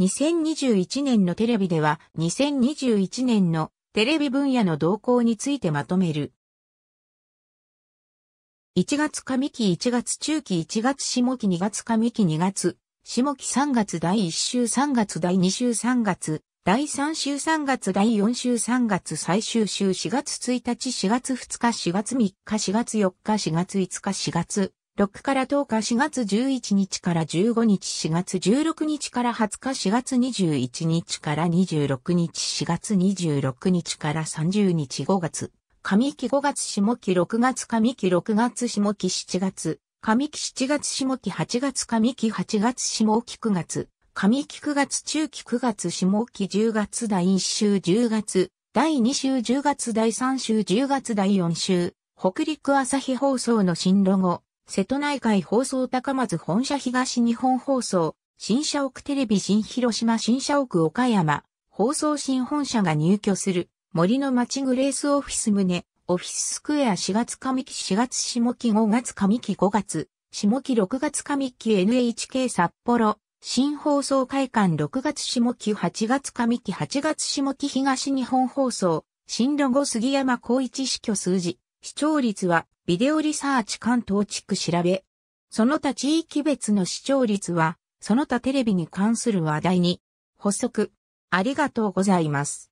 2021年のテレビでは2021年のテレビ分野の動向についてまとめる。1月上期1月中期1月下期2月上期2月下期3月第1週3月第2週3月第3週3月第4週3月最終週4月1日4月2日4月3日4月4日4月5日4月6から10日4月11日から15日4月16日から20日4月21日から26日4月26日から30日5月上期5月下期6月上期6月下期7月上期7月下期8月上期8月下期9月上期9月中期9月下期10月第1週10月第2週10月第3週10月第4週北陸朝日放送の進路後瀬戸内海放送高松本社東日本放送、新社屋テレビ新広島新社屋岡山、放送新本社が入居する、森の町グレースオフィス棟、オフィススクエア4月上期4月下期5月上期5月、下期6月上期 NHK 札幌、新放送会館6月下期8月上期8月下期東日本放送、新ロゴ杉山光一死去数字。視聴率はビデオリサーチ関東地区調べ。その他地域別の視聴率は、その他テレビに関する話題に、補足、ありがとうございます。